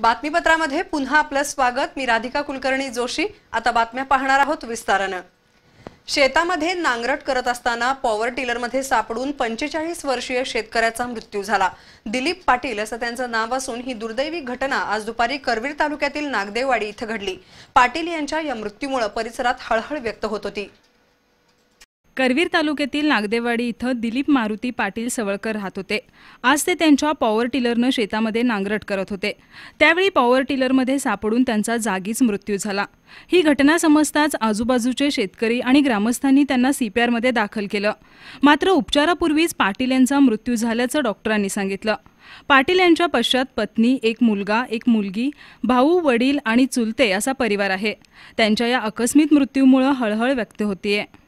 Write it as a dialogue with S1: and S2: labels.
S1: बातमीपत्रामध्ये पुन्हा आपलं स्वागत मी राधिका कुलकर्णी जोशी आता बातम्या पाहणार आहोत विस्तारानं शेतामध्ये नांगरट करत असताना पॉवर टिलरमध्ये सापडून पंचेचाळीस वर्षीय शेतकऱ्याचा मृत्यू झाला दिलीप पाटील असं त्यांचं नाव असून ही दुर्दैवी घटना आज दुपारी करवीर तालुक्यातील नागदेववाडी इथं घडली पाटील यांच्या या मृत्यूमुळे परिसरात हळहळ व्यक्त होत होती
S2: करवीर तालुक्यातील नागदेवाडी इथं दिलीप मारुती पाटील सवळकर राहत होते आज ते त्यांच्या पॉवर टिलरनं शेतामध्ये नांगरट करत होते त्यावेळी पॉवर टिलरमध्ये सापडून त्यांचा जागीच मृत्यू झाला ही घटना समजताच आजूबाजूचे शेतकरी आणि ग्रामस्थांनी त्यांना सीपीआरमध्ये दाखल केलं मात्र उपचारापूर्वीच पाटील यांचा मृत्यू झाल्याचं डॉक्टरांनी सांगितलं पाटील यांच्या पश्चात पत्नी एक मुलगा एक मुलगी भाऊ वडील आणि चुलते असा परिवार आहे त्यांच्या या अकस्मित मृत्यूमुळे हळहळ व्यक्त होतीये